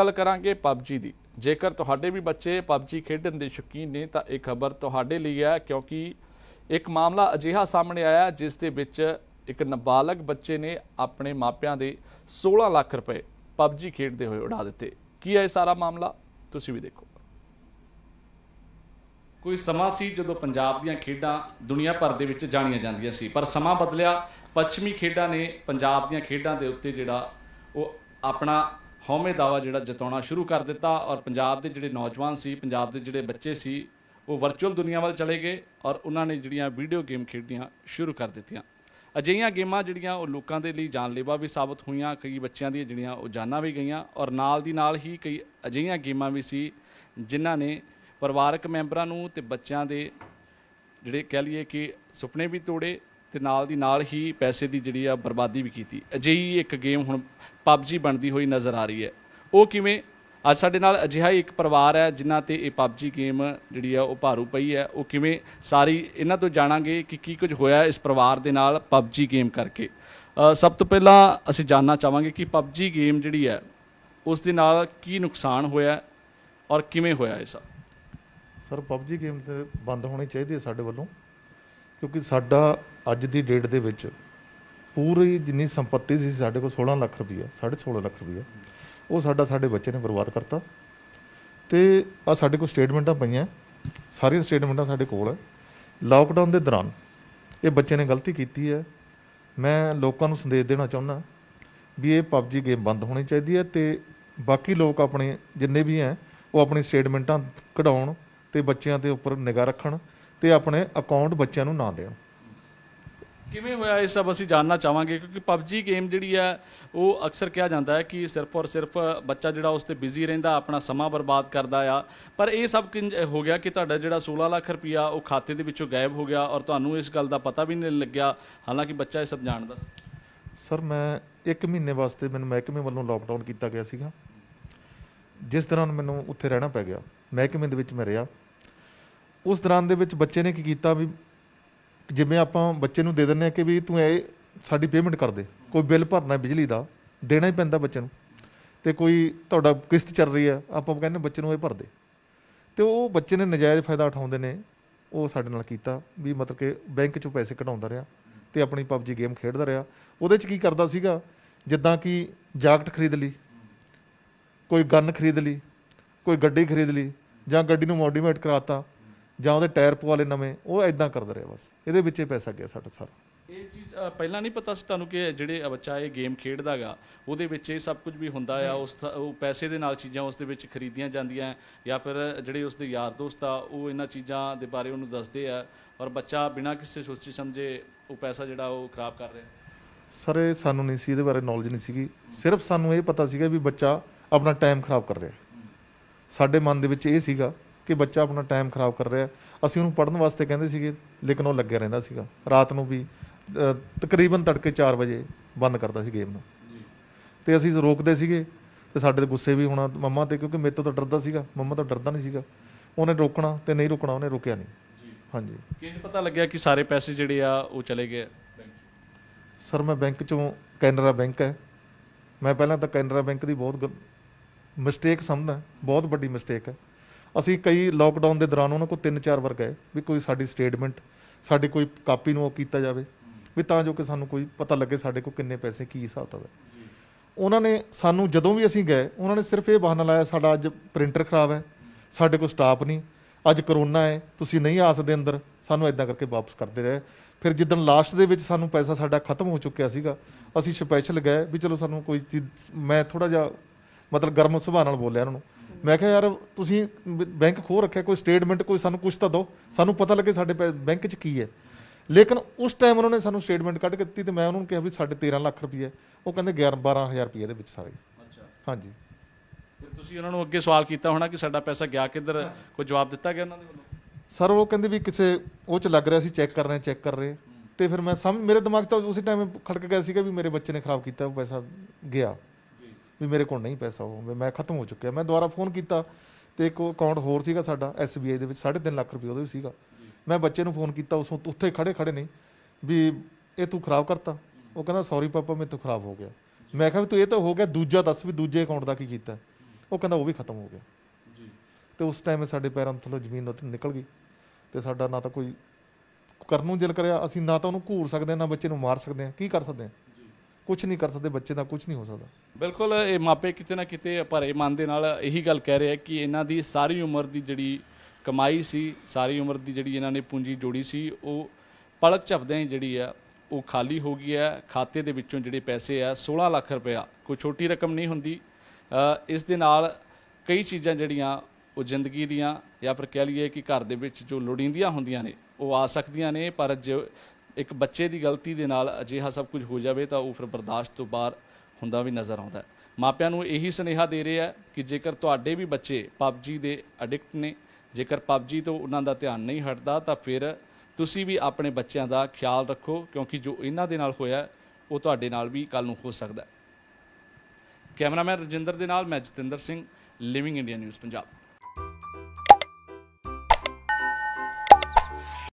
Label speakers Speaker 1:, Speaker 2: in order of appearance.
Speaker 1: ਗੱਲ ਕਰਾਂਗੇ PUBG ਦੀ ਜੇਕਰ ਤੁਹਾਡੇ ਵੀ ਬੱਚੇ PUBG ਖੇਡਣ ਦੇ ਸ਼ੌਕੀਨ ਨੇ ਤਾਂ ਇਹ ਖਬਰ ਤੁਹਾਡੇ ਲਈ ਹੈ ਕਿਉਂਕਿ ਇੱਕ ਮਾਮਲਾ ਅਜਿਹਾ ਸਾਹਮਣੇ ਆਇਆ ਜਿਸ ਦੇ ਵਿੱਚ ਇੱਕ ਨਾਬਾਲਗ ਬੱਚੇ ਨੇ ਆਪਣੇ ਮਾਪਿਆਂ ਦੇ 16 ਲੱਖ ਰੁਪਏ PUBG ਖੇਡਦੇ ਹੋਏ ਉਡਾ ਦਿੱਤੇ ਕੀ ਹੈ ਸਾਰਾ ਮਾਮਲਾ ਤੁਸੀਂ ਵੀ ਦੇਖੋ ਕੋਈ ਸਮਾਂ ਸੀ ਜਦੋਂ ਪੰਜਾਬ ਦੀਆਂ ਖੇਡਾਂ ਦੁਨੀਆ ਭਰ ਦੇ ਵਿੱਚ ਜਾਣੀਆਂ ਜਾਂਦੀਆਂ ਸੀ ਪਰ ਸਮਾਂ ਬਦਲਿਆ ਪੱਛਮੀ ਖੇਡਾਂ ਨੇ ਪੰਜਾਬ ਦੀਆਂ ਖੇਡਾਂ ਦੇ ਉੱਤੇ ਜਿਹੜਾ ਉਹ ਆਪਣਾ ਹੌਮੇ ਦਾਵਾ ਜਿਹੜਾ ਜਤਾਉਣਾ ਸ਼ੁਰੂ ਕਰ ਦਿੱਤਾ ਔਰ ਪੰਜਾਬ ਦੇ ਜਿਹੜੇ ਨੌਜਵਾਨ ਸੀ ਪੰਜਾਬ ਦੇ ਜਿਹੜੇ ਬੱਚੇ ਸੀ ਉਹ ਵਰਚੁਅਲ ਦੁਨੀਆ ਵੱਲ ਚਲੇ ਗਏ ਔਰ ਉਹਨਾਂ ਨੇ ਜਿਹੜੀਆਂ ਵੀਡੀਓ ਗੇਮ ਖੇਡਣੀਆਂ ਸ਼ੁਰੂ ਕਰ ਦਿੱਤੀਆਂ ਅਜਿਹੀਆਂ ਗੇਮਾਂ ਜਿਹੜੀਆਂ ਉਹ ਲੋਕਾਂ ਦੇ ਲਈ ਜਾਨਲੇਵਾ ਵੀ ਸਾਬਤ ਹੋਈਆਂ ਕਈ ਬੱਚਿਆਂ ਦੀਆਂ ਜਿਹੜੀਆਂ ਉਹ ਜਾਨਾਂ ਵੀ ਗਈਆਂ ਔਰ ਨਾਲ ਦੀ ਨਾਲ ਹੀ ਕਈ ਅਜਿਹੀਆਂ ਗੇਮਾਂ ਵੀ ਸੀ ਜਿਨ੍ਹਾਂ ਨੇ ਪਰਿਵਾਰਕ ਮੈਂਬਰਾਂ ਨੂੰ ਤੇ ਬੱਚਿਆਂ ਦੇ ਜਿਹੜੇ ਕਹਿ ਲਈਏ ਕਿ ਸੁਪਨੇ ਵੀ ਤੋੜੇ ਤੇ ਨਾਲ ਦੀ ਨਾਲ ਹੀ ਪੈਸੇ ਦੀ ਜਿਹੜੀ ਆ ਬਰਬਾਦੀ ਵੀ ਕੀਤੀ ਅਜਿਹੀ ਇੱਕ ਗੇਮ ਹੁਣ ਪਬਜੀ ਬਣਦੀ ਹੋਈ ਨਜ਼ਰ ਆ ਰਹੀ ਹੈ ਉਹ ਕਿਵੇਂ ਅੱਜ ਸਾਡੇ ਨਾਲ ਅਜਿਹਾ ਇੱਕ ਪਰਿਵਾਰ ਹੈ ਜਿਨ੍ਹਾਂ ਤੇ ਇਹ ਪਬਜੀ ਗੇਮ ਜਿਹੜੀ ਆ ਉਹ ਭਾਰੂ ਪਈ ਹੈ ਉਹ ਕਿਵੇਂ ਸਾਰੀ ਇਹਨਾਂ ਤੋਂ ਜਾਣਾਂਗੇ ਕਿ ਕੀ ਕੁਝ ਹੋਇਆ ਇਸ ਪਰਿਵਾਰ ਦੇ ਨਾਲ ਪਬਜੀ ਗੇਮ ਕਰਕੇ ਸਭ ਤੋਂ ਪਹਿਲਾਂ ਅਸੀਂ ਜਾਨਣਾ ਚਾਹਾਂਗੇ ਕਿ ਪਬਜੀ ਗੇਮ ਜਿਹੜੀ ਹੈ ਉਸ ਦੇ ਨਾਲ ਕੀ ਨੁਕਸਾਨ ਹੋਇਆ ਔਰ ਕਿਵੇਂ ਹੋਇਆ ਇਹ ਸਭ
Speaker 2: ਸਰ ਪਬਜੀ ਗੇਮ ਤੇ ਬੰਦ ਹੋਣੀ ਚਾਹੀਦੀ ਹੈ ਸਾਡੇ ਵੱਲੋਂ ਕਿਉਂਕਿ ਸਾਡਾ ਅੱਜ ਦੀ ਡੇਟ ਦੇ ਵਿੱਚ ਪੂਰੀ ਜਿੰਨੀ ਸੰਪਤੀ ਸੀ ਸਾਡੇ ਕੋਲ 16 ਲੱਖ ਰੁਪਇਆ 16.5 ਲੱਖ ਰੁਪਇਆ ਉਹ ਸਾਡਾ ਸਾਡੇ ਬੱਚੇ ਨੇ ਬਰਬਾਦ ਕਰਤਾ ਤੇ ਆ ਸਾਡੇ ਕੋਲ ਸਟੇਟਮੈਂਟਾਂ ਪਈਆਂ ਸਾਰੀਆਂ ਸਟੇਟਮੈਂਟਾਂ ਸਾਡੇ ਕੋਲ ਹੈ ਲਾਕਡਾਊਨ ਦੇ ਦੌਰਾਨ ਇਹ ਬੱਚੇ ਨੇ ਗਲਤੀ ਕੀਤੀ ਹੈ ਮੈਂ ਲੋਕਾਂ ਨੂੰ ਸੰਦੇਸ਼ ਦੇਣਾ ਚਾਹੁੰਦਾ ਵੀ ਇਹ ਪਬਜੀ ਗੇਮ ਬੰਦ ਹੋਣੀ ਚਾਹੀਦੀ ਹੈ ਤੇ ਬਾਕੀ ਲੋਕ ਆਪਣੇ ਜਿੰਨੇ ਵੀ ਹੈ ਉਹ ਆਪਣੀ ਸਟੇਟਮੈਂਟਾਂ ਕਢਾਉਣ ਤੇ ਬੱਚਿਆਂ ਦੇ ਉੱਪਰ ਨਿਗਾਹ ਰੱਖਣ ਤੇ ਆਪਣੇ ਅਕਾਊਂਟ ਬੱਚਿਆਂ ਨੂੰ ਨਾ ਦੇਣ
Speaker 1: ਕਿਵੇਂ ਹੋਇਆ ਇਹ ਸਭ ਅਸੀਂ ਜਾਨਣਾ ਚਾਹਾਂਗੇ ਕਿਉਂਕਿ PUBG ਗੇਮ ਜਿਹੜੀ ਹੈ ਉਹ ਅਕਸਰ ਕਿਹਾ ਜਾਂਦਾ ਹੈ ਕਿ ਸਿਰਫ ਔਰ ਸਿਰਫ ਬੱਚਾ ਜਿਹੜਾ ਉਸ ਤੇ ਬਿਜ਼ੀ ਰਹਿੰਦਾ ਆਪਣਾ ਸਮਾਂ ਬਰਬਾਦ ਕਰਦਾ ਆ ਪਰ ਇਹ ਸਭ ਹੋ ਗਿਆ ਕਿ ਤੁਹਾਡਾ ਜਿਹੜਾ 16 ਲੱਖ ਰੁਪਇਆ ਉਹ ਖਾਤੇ ਦੇ ਵਿੱਚੋਂ ਗਾਇਬ ਹੋ ਗਿਆ ਔਰ ਤੁਹਾਨੂੰ ਇਸ ਗੱਲ ਦਾ ਪਤਾ ਵੀ ਨਹੀਂ ਲੱਗਿਆ ਹਾਲਾਂਕਿ ਬੱਚਾ ਇਹ ਸਭ ਜਾਣਦਾ ਸੀ
Speaker 2: ਸਰ ਮੈਂ 1 ਮਹੀਨੇ ਵਾਸਤੇ ਮੈਨੂੰ ਮਹਿਕਮੇ ਵੱਲੋਂ ਲਾਕਡਾਊਨ ਕੀਤਾ ਗਿਆ ਸੀਗਾ ਜਿਸ ਤਰ੍ਹਾਂ ਮੈਨੂੰ ਉੱਥੇ ਰਹਿਣਾ ਪੈ ਗਿਆ ਮਹਿਕਮੇ ਦੇ ਵਿੱਚ ਮੈਂ ਰਿਹਾ ਉਸ ਦੌਰਾਨ ਦੇ ਵਿੱਚ ਬੱਚੇ ਨੇ ਕੀ ਕੀਤਾ ਵੀ ਜਿਵੇਂ ਆਪਾਂ ਬੱਚੇ ਨੂੰ ਦੇ ਦਿੰਨੇ ਆ ਕਿ ਵੀ ਤੂੰ ਇਹ ਸਾਡੀ ਪੇਮੈਂਟ ਕਰ ਦੇ ਕੋਈ ਬਿੱਲ ਭਰਨਾ ਬਿਜਲੀ ਦਾ ਦੇਣਾ ਹੀ ਪੈਂਦਾ ਬੱਚੇ ਨੂੰ ਤੇ ਕੋਈ ਤੁਹਾਡਾ ਕਿਸ਼ਤ ਚੱਲ ਰਹੀ ਆ ਆਪਾਂ ਕਹਿੰਦੇ ਬੱਚੇ ਨੂੰ ਇਹ ਭਰ ਦੇ ਤੇ ਉਹ ਬੱਚੇ ਨੇ ਨਜਾਇਜ਼ ਫਾਇਦਾ ਉਠਾਉਂਦੇ ਨੇ ਉਹ ਸਾਡੇ ਨਾਲ ਕੀਤਾ ਵੀ ਮਤਲਬ ਕਿ ਬੈਂਕ ਚੋਂ ਪੈਸੇ ਕਢਾਉਂਦਾ ਰਿਹਾ ਤੇ ਆਪਣੀ ਪਬਜੀ ਗੇਮ ਖੇਡਦਾ ਰਿਹਾ ਉਹਦੇ ਚ ਕੀ ਕਰਦਾ ਸੀਗਾ ਜਿੱਦਾਂ ਕਿ ਜਾਕਟ ਖਰੀਦ ਲਈ ਕੋਈ ਗਨ ਖਰੀਦ ਲਈ ਕੋਈ ਗੱਡੀ ਖਰੀਦ ਲਈ ਜਾਂ ਗੱਡੀ ਨੂੰ ਮੋਡੀਫਾਈਡ ਕਰਾਤਾ ਜਾਂ ਉਹਦੇ ਟਾਇਰ ਪਵਾ ਲੈ ਨਵੇਂ ਉਹ ਐਦਾਂ ਕਰਦੇ ਰਿਹਾ ਬਸ ਇਹਦੇ ਵਿੱਚ ਹੀ ਪੈਸਾ ਗਿਆ ਸਾਡਾ ਸਾਰਾ
Speaker 1: ਇਹ ਚੀਜ਼ ਪਹਿਲਾਂ ਨਹੀਂ ਪਤਾ ਸੀ ਤੁਹਾਨੂੰ ਕਿ ਜਿਹੜੇ ਬੱਚਾ ਇਹ ਗੇਮ ਖੇਡਦਾਗਾ ਉਹਦੇ ਵਿੱਚ ਇਹ ਸਭ ਕੁਝ ਵੀ ਹੁੰਦਾ ਆ ਉਸ ਉਹ ਪੈਸੇ ਦੇ ਨਾਲ ਚੀਜ਼ਾਂ ਉਸ ਦੇ ਵਿੱਚ ਖਰੀਦੀਆਂ ਜਾਂਦੀਆਂ ਜਾਂ ਫਿਰ ਜਿਹੜੇ ਉਸ ਦੇ ਯਾਰ ਦੋਸਤ ਆ ਉਹ ਇਹਨਾਂ ਚੀਜ਼ਾਂ ਦੇ ਬਾਰੇ ਉਹਨੂੰ ਦੱਸਦੇ ਆ ਔਰ ਬੱਚਾ ਬਿਨਾਂ ਕਿਸੇ ਸੋਚੇ ਸਮਝੇ ਉਹ ਪੈਸਾ ਜਿਹੜਾ ਉਹ ਖਰਾਬ ਕਰ ਰਿਹਾ
Speaker 2: ਸਰ ਇਹ ਸਾਨੂੰ ਨਹੀਂ ਸੀ ਇਹਦੇ ਬਾਰੇ ਨੌਲੇਜ ਨਹੀਂ ਸੀਗੀ ਸਿਰਫ ਸਾਨੂੰ ਇਹ ਪਤਾ ਸੀਗਾ ਵੀ ਬੱਚਾ ਆਪਣਾ ਟਾਈਮ ਖਰਾਬ ਕਰ ਰਿਹਾ ਸਾਡੇ ਮਨ ਦੇ ਵਿੱਚ ਇਹ ਸੀਗਾ ਕਿ ਬੱਚਾ ਆਪਣਾ ਟਾਈਮ ਖਰਾਬ ਕਰ ਰਿਹਾ ਅਸੀਂ ਉਹਨੂੰ ਪੜਨ ਵਾਸਤੇ ਕਹਿੰਦੇ ਸੀਗੇ ਲੇਕਿਨ ਉਹ ਲੱਗਿਆ ਰਹਿੰਦਾ ਸੀਗਾ ਰਾਤ ਨੂੰ ਵੀ ਤਕਰੀਬਨ ਤੜਕੇ 4 ਵਜੇ ਬੰਦ ਕਰਦਾ ਸੀ ਗੇਮ ਨੂੰ ਤੇ ਅਸੀਂ ਰੋਕਦੇ ਸੀਗੇ ਤੇ ਸਾਡੇ ਦੇ ਗੁੱਸੇ ਵੀ ਹੋਣਾ ਮੰਮਾ ਤੇ ਕਿਉਂਕਿ ਮੇਰੇ ਤੋਂ ਤਾਂ ਡਰਦਾ ਸੀਗਾ ਮੰਮਾ ਤਾਂ ਡਰਦਾ ਨਹੀਂ ਸੀਗਾ ਉਹਨੇ ਰੋਕਣਾ ਤੇ ਨਹੀਂ ਰੋਕਣਾ ਉਹਨੇ ਰੋਕਿਆ ਨਹੀਂ ਹਾਂਜੀ
Speaker 1: ਕਿੰਝ ਪਤਾ ਲੱਗਿਆ ਕਿ ਸਾਰੇ ਪੈਸੇ ਜਿਹੜੇ ਆ ਉਹ ਚਲੇ ਗਏ
Speaker 2: ਸਰ ਮੈਂ ਬੈਂਕ ਚੋਂ ਕੈਨਰਾ ਬੈਂਕ ਹੈ ਮੈਂ ਪਹਿਲਾਂ ਤਾਂ ਕੈਨਰਾ ਬੈਂਕ ਦੀ ਬਹੁਤ ਮਿਸਟੇਕ ਸਮਝਦਾ ਬਹੁਤ ਵੱਡੀ ਮਿਸਟੇਕ ਹੈ ਅਸੀਂ ਕਈ ਲਾਕਡਾਊਨ ਦੇ ਦੌਰਾਨ ਉਹਨਾਂ ਕੋਲ ਤਿੰਨ ਚਾਰ ਵਾਰ ਗਏ ਵੀ ਕੋਈ ਸਾਡੀ ਸਟੇਟਮੈਂਟ ਸਾਡੇ ਕੋਈ ਕਾਪੀ ਨੂੰ ਉਹ ਕੀਤਾ ਜਾਵੇ ਵੀ ਤਾਂ ਜੋ ਕਿ ਸਾਨੂੰ ਕੋਈ ਪਤਾ ਲੱਗੇ ਸਾਡੇ ਕੋਲ ਕਿੰਨੇ ਪੈਸੇ ਕੀ ਹਿਸਾਬ ਕਿਤਾਬ ਹੈ ਉਹਨਾਂ ਨੇ ਸਾਨੂੰ ਜਦੋਂ ਵੀ ਅਸੀਂ ਗਏ ਉਹਨਾਂ ਨੇ ਸਿਰਫ ਇਹ ਬਹਾਨਾ ਲਾਇਆ ਸਾਡਾ ਅੱਜ ਪ੍ਰਿੰਟਰ ਖਰਾਬ ਹੈ ਸਾਡੇ ਕੋਲ ਸਟਾਫ ਨਹੀਂ ਅੱਜ ਕਰੋਨਾ ਹੈ ਤੁਸੀਂ ਨਹੀਂ ਆ ਸਕਦੇ ਅੰਦਰ ਸਾਨੂੰ ਇਦਾਂ ਕਰਕੇ ਵਾਪਸ ਕਰਦੇ ਰਹੇ ਫਿਰ ਜਿੱਦਣ ਲਾਸਟ ਦੇ ਵਿੱਚ ਸਾਨੂੰ ਪੈਸਾ ਸਾਡਾ ਖਤਮ ਹੋ ਚੁੱਕਿਆ ਸੀਗਾ ਅਸੀਂ ਸਪੈਸ਼ਲ ਗਏ ਵੀ ਚਲੋ ਸਾਨੂੰ ਕੋਈ ਚੀਜ਼ ਮੈਂ ਥੋੜਾ ਜਿਹਾ ਮਤਲਬ ਗਰਮ ਸੁਭਾਅ ਨਾਲ ਬੋਲਿਆ ਉਹਨਾਂ ਨੂੰ ਮੈਂ ਕਿਹਾ ਯਾਰ ਤੁਸੀਂ ਬੈਂਕ ਖੋ ਰੱਖਿਆ ਕੋਈ ਸਟੇਟਮੈਂਟ ਕੋਈ ਸਾਨੂੰ ਕੁਝ ਤਾਂ ਦਿਓ ਸਾਨੂੰ ਪਤਾ ਲੱਗੇ ਸਾਡੇ ਬੈਂਕ 'ਚ ਕੀ ਹੈ ਲੇਕਿਨ ਉਸ ਟਾਈਮ ਉਹਨਾਂ ਨੇ ਸਾਨੂੰ ਸਟੇਟਮੈਂਟ ਕੱਢ ਕੇ ਦਿੱਤੀ ਤੇ ਮੈਂ ਉਹਨਾਂ ਨੂੰ ਕਿਹਾ ਵੀ ਸਾਡੇ 13 ਲੱਖ ਰੁਪਏ ਉਹ ਕਹਿੰਦੇ 11 12000 ਰੁਪਏ ਦੇ ਵਿੱਚ ਸਾਰੇ ਅੱਛਾ ਹਾਂਜੀ
Speaker 1: ਫਿਰ ਤੁਸੀਂ ਉਹਨਾਂ ਨੂੰ ਅੱਗੇ ਸਵਾਲ ਕੀਤਾ ਹੋਣਾ ਕਿ ਸਾਡਾ ਪੈਸਾ ਗਿਆ ਕਿੱਧਰ ਕੋਈ ਜਵਾਬ ਦਿੱਤਾ ਗਿਆ ਉਹਨਾਂ ਦੇ ਵੱਲੋਂ
Speaker 2: ਸਰ ਉਹ ਕਹਿੰਦੇ ਵੀ ਕਿਸੇ ਉਹ ਚ ਲੱਗ ਰਿਹਾ ਸੀ ਚੈੱਕ ਕਰ ਰਹੇ ਚੈੱਕ ਕਰ ਰਹੇ ਤੇ ਫਿਰ ਮੈਂ ਸਮ ਮੇਰੇ ਦਿਮਾਗ 'ਚ ਤਾਂ ਉਸੇ ਟਾਈਮ ਖੜਕ ਗਿਆ ਸੀਗਾ ਵੀ ਮੇਰੇ ਬੱਚੇ ਨੇ ਖਰਾਬ ਕੀਤਾ ਉਹ ਪੈਸਾ ਗਿਆ ਵੀ ਮੇਰੇ ਕੋਲ ਨਹੀਂ ਪੈਸਾ ਉਹ ਮੈਂ ਖਤਮ ਹੋ ਚੁੱਕਿਆ ਮੈਂ ਦੁਬਾਰਾ ਫੋਨ ਕੀਤਾ ਤੇ ਇੱਕ ਅਕਾਊਂਟ ਹੋਰ ਸੀਗਾ ਸਾਡਾ SBI ਦੇ ਵਿੱਚ 3.5 ਲੱਖ ਰੁਪਏ ਉਹਦੇ ਵੀ ਸੀਗਾ ਮੈਂ ਬੱਚੇ ਨੂੰ ਫੋਨ ਕੀਤਾ ਉਸੋਂ ਉੱਥੇ ਖੜੇ ਖੜੇ ਨਹੀਂ ਵੀ ਇਹ ਤੂੰ ਖਰਾਬ ਕਰਤਾ ਉਹ ਕਹਿੰਦਾ ਸੌਰੀ ਪਾਪਾ ਮੇਰੇ ਤੋਂ ਖਰਾਬ ਹੋ ਗਿਆ ਮੈਂ ਕਿਹਾ ਵੀ ਤੂੰ ਇਹ ਤਾਂ ਹੋ ਗਿਆ ਦੂਜਾ ਦੱਸ ਵੀ ਦੂਜੇ ਅਕਾਊਂਟ ਦਾ ਕੀ ਕੀਤਾ ਉਹ ਕਹਿੰਦਾ ਉਹ ਵੀ ਖਤਮ ਹੋ ਗਿਆ ਜੀ ਤੇ ਉਸ ਟਾਈਮ ਸਾਡੇ ਪੈਰਾਂ ਥੱਲੋਂ ਜ਼ਮੀਨ ਉੱਤੇ ਨਿਕਲ ਗਈ ਤੇ ਸਾਡਾ ਨਾ ਤਾਂ ਕੋਈ ਕਰਨ ਨੂੰ ਦਿਲ ਕਰਿਆ ਅਸੀਂ ਨਾ ਤਾਂ ਉਹਨੂੰ ਘੂਰ ਸਕਦੇ ਨਾ ਬੱਚੇ ਨੂੰ ਮਾਰ ਸਕਦੇ ਆ ਕੀ ਕਰ ਸਕਦੇ ਆ ਕੁਝ ਨਹੀਂ ਕਰ ਸਕਦੇ ਬੱਚੇ ਦਾ ਕੁਝ ਨਹੀਂ ਹੋ ਸਕਦਾ
Speaker 1: ਬਿਲਕੁਲ ਇਹ ਮਾਪੇ ਕਿਤੇ ਨਾ ਕਿਤੇ ਭਰੇ ਮਨ ਦੇ ਨਾਲ ਇਹੀ ਗੱਲ ਕਹਿ ਰਿਹਾ ਕਿ ਇਹਨਾਂ ਦੀ ਸਾਰੀ ਉਮਰ ਦੀ ਜਿਹੜੀ ਕਮਾਈ ਸੀ ਸਾਰੀ ਉਮਰ ਦੀ ਜਿਹੜੀ ਇਹਨਾਂ ਨੇ ਪੂੰਜੀ ਜੋੜੀ ਸੀ ਉਹ ਪਲਕ ਝਪਦਿਆਂ ਹੀ ਜਿਹੜੀ ਆ ਉਹ ਖਾਲੀ ਹੋ ਗਈ ਹੈ ਖਾਤੇ ਦੇ ਵਿੱਚੋਂ ਜਿਹੜੇ ਪੈਸੇ ਆ 16 ਲੱਖ ਰੁਪਇਆ ਕੋਈ ਛੋਟੀ ਰਕਮ ਨਹੀਂ ਹੁੰਦੀ ਇਸ ਦੇ ਨਾਲ ਕਈ ਚੀਜ਼ਾਂ ਜਿਹੜੀਆਂ ਉਹ ਜ਼ਿੰਦਗੀ ਦੀਆਂ ਜਾਂ ਫਿਰ ਕਹਿ ਲਈਏ ਕਿ ਘਰ ਦੇ ਵਿੱਚ ਜੋ ਲੋੜੀਂਦੀਆਂ ਹੁੰਦੀਆਂ ਨੇ ਉਹ ਆ ਸਕਦੀਆਂ ਨੇ ਪਰ ਜੋ ਇੱਕ ਬੱਚੇ ਦੀ ਗਲਤੀ ਦੇ ਨਾਲ ਅਜਿਹਾ ਸਭ ਕੁਝ ਹੋ ਜਾਵੇ ਤਾਂ ਉਹ ਫਿਰ ਬਰਦਾਸ਼ਤ ਤੋਂ ਬਾਹਰ ਹੁੰਦਾ ਵੀ ਨਜ਼ਰ ਆਉਂਦਾ ਹੈ ਮਾਪਿਆਂ ਨੂੰ ਇਹੀ ਸੁਨੇਹਾ ਦੇ ਰਿਹਾ ਕਿ ਜੇਕਰ ਤੁਹਾਡੇ ਵੀ ਬੱਚੇ ਪਬਜੀ ਦੇ ਐਡਿਕਟ ਨੇ ਜੇਕਰ ਪਬਜੀ ਤੋਂ ਉਹਨਾਂ ਦਾ ਧਿਆਨ ਨਹੀਂ ਹਟਦਾ ਤਾਂ ਫਿਰ ਤੁਸੀਂ ਵੀ ਆਪਣੇ ਬੱਚਿਆਂ ਦਾ ਖਿਆਲ ਰੱਖੋ ਕਿਉਂਕਿ ਜੋ ਇਹਨਾਂ ਦੇ ਨਾਲ ਹੋਇਆ ਉਹ ਤੁਹਾਡੇ ਨਾਲ ਵੀ ਕੱਲ ਨੂੰ ਹੋ ਸਕਦਾ ਕੈਮਰਾਮੈਨ ਰਜਿੰਦਰ ਦੇ ਨਾਲ ਮੈਂ Jatinder Singh living India news Punjab